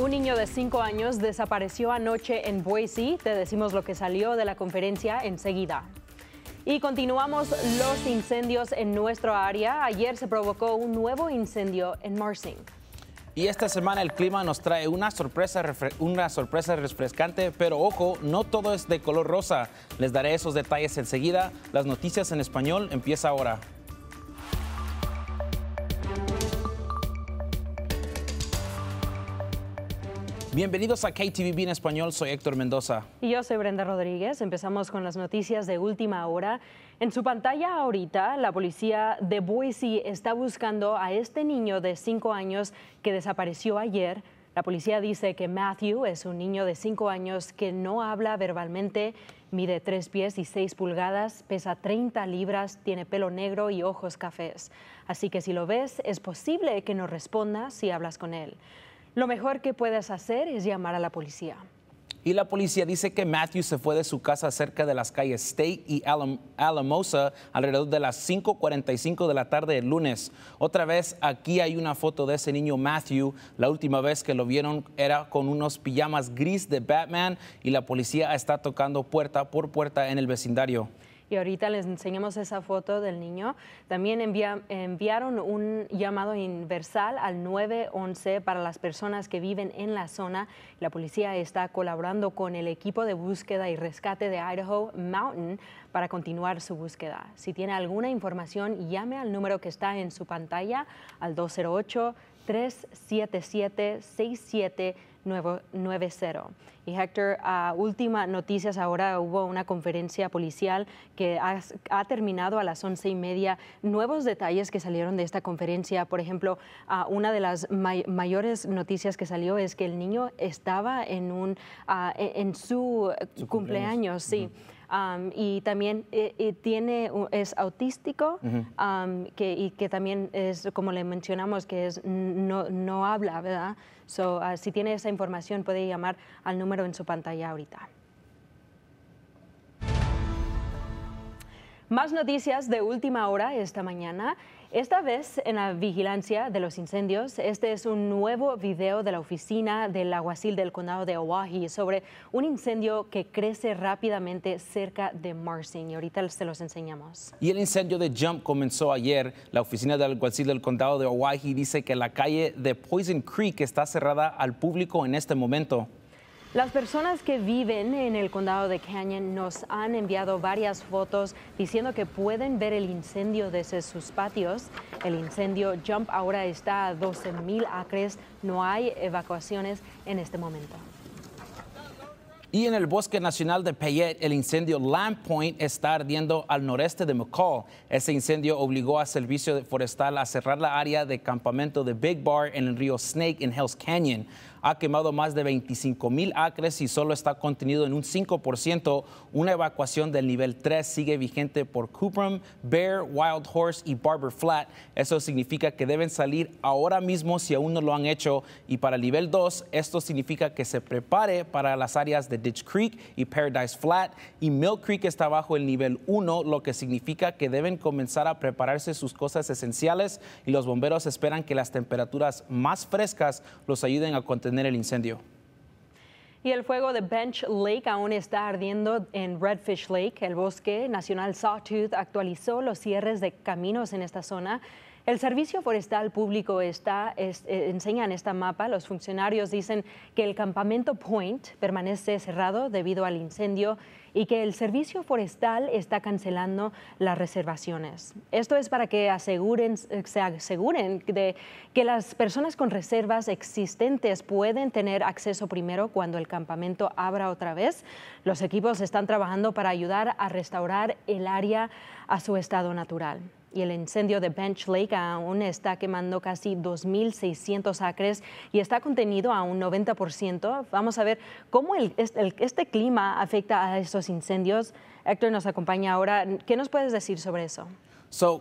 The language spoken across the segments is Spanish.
Un niño de 5 años desapareció anoche en Boise. Te decimos lo que salió de la conferencia enseguida. Y continuamos los incendios en nuestro área. Ayer se provocó un nuevo incendio en Marsing. Y esta semana el clima nos trae una sorpresa, una sorpresa refrescante, pero ojo, no todo es de color rosa. Les daré esos detalles enseguida. Las noticias en español empieza ahora. Bienvenidos a KTVB en español, soy Héctor Mendoza. Y yo soy Brenda Rodríguez. Empezamos con las noticias de última hora. En su pantalla ahorita, la policía de Boise está buscando a este niño de 5 años que desapareció ayer. La policía dice que Matthew es un niño de 5 años que no habla verbalmente, mide tres pies y 6 pulgadas, pesa 30 libras, tiene pelo negro y ojos cafés. Así que si lo ves, es posible que no responda si hablas con él. Lo mejor que puedes hacer es llamar a la policía. Y la policía dice que Matthew se fue de su casa cerca de las calles State y Alamosa alrededor de las 5.45 de la tarde del lunes. Otra vez, aquí hay una foto de ese niño Matthew. La última vez que lo vieron era con unos pijamas gris de Batman y la policía está tocando puerta por puerta en el vecindario y ahorita les enseñamos esa foto del niño. También enviaron un llamado universal al 911 para las personas que viven en la zona. La policía está colaborando con el equipo de búsqueda y rescate de Idaho Mountain para continuar su búsqueda. Si tiene alguna información, llame al número que está en su pantalla al 208 377-6790. Y Hector, última noticias, ahora hubo una conferencia policial que ha, terminado a las once y media. Nuevos detalles que salieron de esta conferencia, por ejemplo, una de las mayores noticias que salió es que el niño estaba en, un, en, su, cumpleaños, sí y también eh, eh, tiene, es autístico que, y que también es, como le mencionamos, que es, no, no habla, ¿verdad? Ah, si tiene esa información puede llamar al número en su pantalla ahorita. Más noticias de última hora esta mañana. Esta vez en la vigilancia de los incendios, este es un nuevo video de la oficina del aguacil del condado de Oahu sobre un incendio que crece rápidamente cerca de Marsing. y ahorita se los enseñamos. Y el incendio de Jump comenzó ayer. La oficina del alguacil del condado de Oahu dice que la calle de Poison Creek está cerrada al público en este momento. Las personas que viven en el condado de Canyon nos han enviado varias fotos diciendo que pueden ver el incendio desde sus patios. El incendio Jump ahora está a 12.000 acres. No hay evacuaciones en este momento. Y en el Bosque Nacional de Payette, el incendio Land Point está ardiendo al noreste de McCall. Ese incendio obligó a Servicio Forestal a cerrar la área de campamento de Big Bar en el río Snake en Hells Canyon ha quemado más de 25 mil acres y solo está contenido en un 5%. Una evacuación del nivel 3 sigue vigente por Cooperum, Bear, Wild Horse y Barber Flat. Eso significa que deben salir ahora mismo si aún no lo han hecho. Y para el nivel 2, esto significa que se prepare para las áreas de Ditch Creek y Paradise Flat. Y Mill Creek está bajo el nivel 1, lo que significa que deben comenzar a prepararse sus cosas esenciales. Y los bomberos esperan que las temperaturas más frescas los ayuden a contener el incendio. Y el fuego de Bench Lake aún está ardiendo en Redfish Lake. El bosque nacional Sawtooth actualizó los cierres de caminos en esta zona. El Servicio Forestal Público está, eh, enseña en esta mapa, los funcionarios dicen que el campamento Point permanece cerrado debido al incendio y que el Servicio Forestal está cancelando las reservaciones. Esto es para que se aseguren de que las personas con reservas existentes pueden tener acceso primero cuando el campamento abra otra vez. Los equipos están trabajando para ayudar a restaurar el área a su estado natural y el incendio de Bench Lake aún está quemando casi 2.600 acres y está contenido a un 90%. Vamos a ver cómo este clima afecta a esos incendios. Héctor nos acompaña ahora. ¿Qué nos puedes decir sobre eso?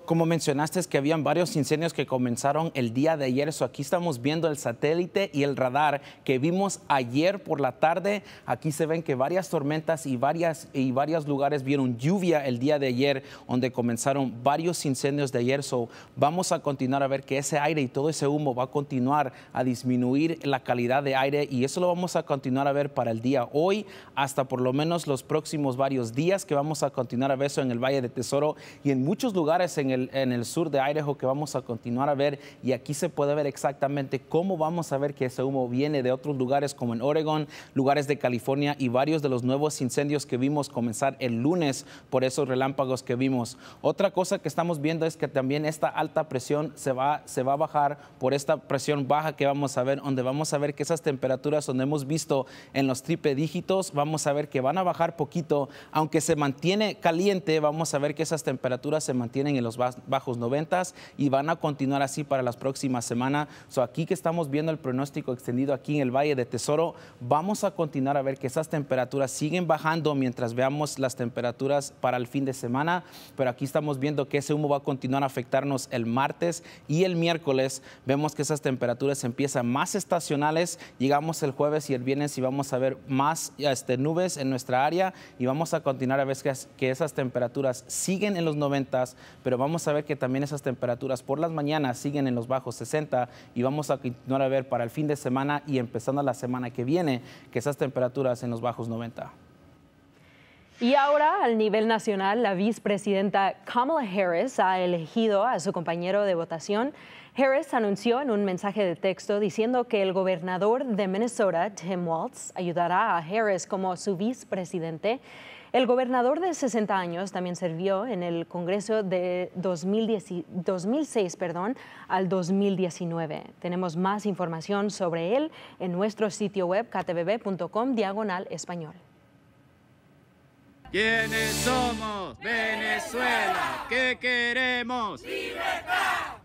como mencionaste, es que habían varios incendios que comenzaron el día de ayer. So, aquí estamos viendo el satélite y el radar que vimos ayer por la tarde. Aquí se ven que varias tormentas y, varias, y varios lugares vieron lluvia el día de ayer, donde comenzaron varios incendios de ayer. So, vamos a continuar a ver que ese aire y todo ese humo va a continuar a disminuir la calidad de aire y eso lo vamos a continuar a ver para el día hoy hasta por lo menos los próximos varios días que vamos a continuar a ver eso en el Valle de Tesoro y en muchos lugares en el, en el sur de Idaho que vamos a continuar a ver y aquí se puede ver exactamente cómo vamos a ver que ese humo viene de otros lugares como en Oregon, lugares de California y varios de los nuevos incendios que vimos comenzar el lunes por esos relámpagos que vimos. Otra cosa que estamos viendo es que también esta alta presión se va, se va a bajar por esta presión baja que vamos a ver, donde vamos a ver que esas temperaturas donde hemos visto en los triple dígitos, vamos a ver que van a bajar poquito, aunque se mantiene caliente, vamos a ver que esas temperaturas se mantienen en los bajos 90 y van a continuar así para las próximas semanas. aquí que estamos viendo el pronóstico extendido aquí en el Valle de Tesoro, vamos a continuar a ver que esas temperaturas siguen bajando mientras veamos las temperaturas para el fin de semana, pero aquí estamos viendo que ese humo va a continuar a afectarnos el martes y el miércoles. Vemos que esas temperaturas empiezan más estacionales, llegamos el jueves y el viernes y vamos a ver más este, nubes en nuestra área y vamos a continuar a ver que, esas temperaturas siguen en los 90 pero vamos a ver que también esas temperaturas por las mañanas siguen en los bajos 60 y vamos a continuar a ver para el fin de semana y empezando la semana que viene que esas temperaturas en los bajos 90. Y ahora, al nivel nacional, la vicepresidenta Kamala Harris ha elegido a su compañero de votación. Harris anunció en un mensaje de texto diciendo que el gobernador de Minnesota, Tim Walz, ayudará a Harris como su vicepresidente el gobernador de 60 años también sirvió en el Congreso de 2006 perdón, al 2019. Tenemos más información sobre él en nuestro sitio web ktbb.com diagonal español. ¿Quiénes somos? Venezuela. ¿Qué queremos? Libertad.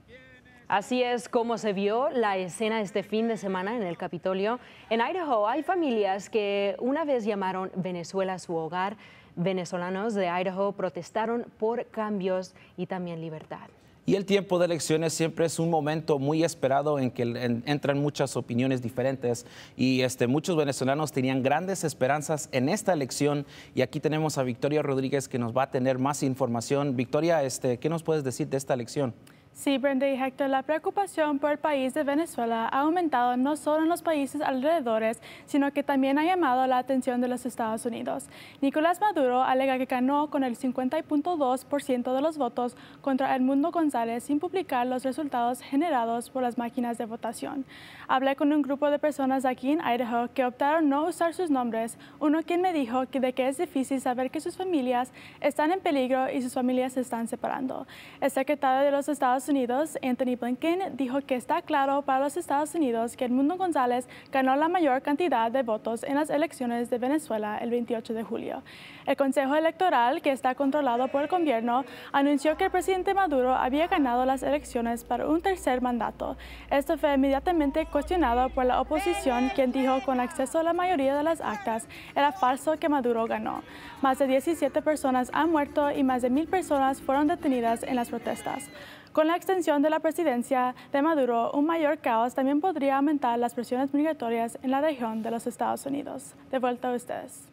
Así es como se vio la escena este fin de semana en el Capitolio. En Idaho hay familias que una vez llamaron Venezuela su hogar. Venezolanos de Idaho protestaron por cambios y también libertad. Y el tiempo de elecciones siempre es un momento muy esperado en que entran muchas opiniones diferentes y este, muchos venezolanos tenían grandes esperanzas en esta elección y aquí tenemos a Victoria Rodríguez que nos va a tener más información. Victoria, este, ¿qué nos puedes decir de esta elección? Sí, Brenda y Hector, la preocupación por el país de Venezuela ha aumentado no solo en los países alrededores, sino que también ha llamado la atención de los Estados Unidos. Nicolás Maduro alega que ganó con el 50.2% de los votos contra el mundo González sin publicar los resultados generados por las máquinas de votación. Hablé con un grupo de personas aquí en Idaho que optaron no usar sus nombres, uno quien me dijo que de que es difícil saber que sus familias están en peligro y sus familias se están separando. El secretario de los Estados Estados Unidos, Anthony Blinken, dijo que está claro para los Estados Unidos que mundo González ganó la mayor cantidad de votos en las elecciones de Venezuela el 28 de julio. El Consejo Electoral, que está controlado por el gobierno, anunció que el presidente Maduro había ganado las elecciones para un tercer mandato. Esto fue inmediatamente cuestionado por la oposición, quien dijo con acceso a la mayoría de las actas era falso que Maduro ganó. Más de 17 personas han muerto y más de mil personas fueron detenidas en las protestas. Con la extensión de la presidencia de Maduro, un mayor caos también podría aumentar las presiones migratorias en la región de los Estados Unidos. De vuelta a ustedes.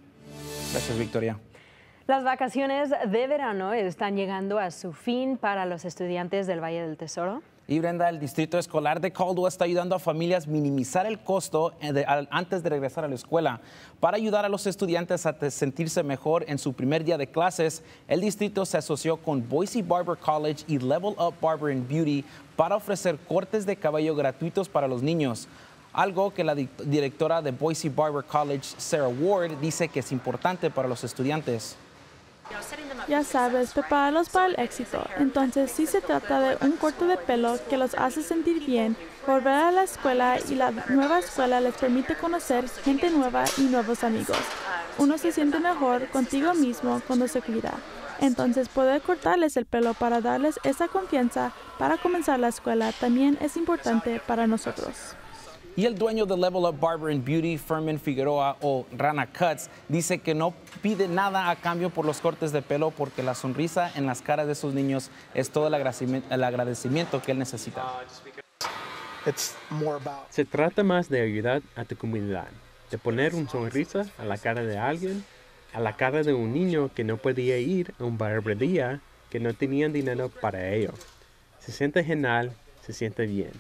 Gracias, Victoria. Las vacaciones de verano están llegando a su fin para los estudiantes del Valle del Tesoro. Y Brenda, el Distrito Escolar de Caldwell está ayudando a familias a minimizar el costo eh, antes de regresar a la escuela. Para ayudar a los estudiantes a sentirse mejor en su primer día de clases, el distrito se asoció con Boise Barber College y Level Up Barber and Beauty para ofrecer cortes de cabello gratuitos para los niños. Algo que la directora de Boise Barber College, Sarah Ward, dice que es importante para los estudiantes. Ya sabes, prepararlos para el éxito. Entonces, si se trata de un corte de pelo que los hace sentir bien, volver a la escuela y la nueva escuela les permite conocer gente nueva y nuevos amigos. Uno se siente mejor contigo mismo cuando se cuida. Entonces, poder cortarles el pelo para darles esa confianza para comenzar la escuela también es importante para nosotros. Y el dueño de Level Up Barber and Beauty, Fermin Figueroa o Rana Cuts, dice que no pide nada a cambio por los cortes de pelo porque la sonrisa en las caras de sus niños es todo el agradecimiento, el agradecimiento que él necesita. Se trata más de ayudar a tu comunidad, de poner una sonrisa a la cara de alguien, a la cara de un niño que no podía ir a un barbería que no tenían dinero para ello. Se siente genial, se siente bien.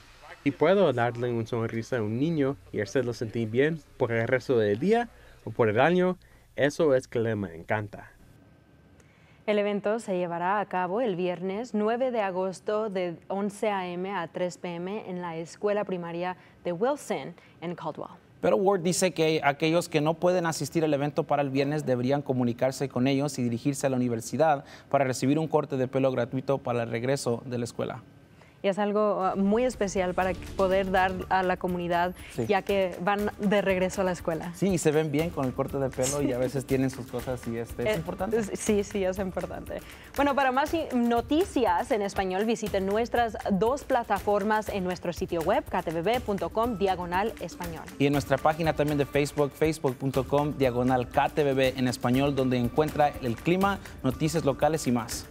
Y puedo darle un sonrisa a un niño y hacerlo sentir bien por el resto del día o por el año, eso es que le me encanta. El evento se llevará a cabo el viernes 9 de agosto de 11 a.m. a 3 p.m. en la escuela primaria de Wilson en Caldwell. Pero Ward dice que aquellos que no pueden asistir al evento para el viernes deberían comunicarse con ellos y dirigirse a la universidad para recibir un corte de pelo gratuito para el regreso de la escuela y es algo ah, muy especial para poder dar a la comunidad ya que van de regreso a la escuela. Sí, y se ven bien con el corte de pelo y a veces tienen sus cosas y este, es eh, importante. Sí, sí, es importante. Bueno, para más noticias en español visiten nuestras dos plataformas en nuestro sitio web ktbb.com, diagonal español. Y en nuestra página también de Facebook, facebook.com diagonal ktbb en español donde encuentra el clima, noticias locales y más.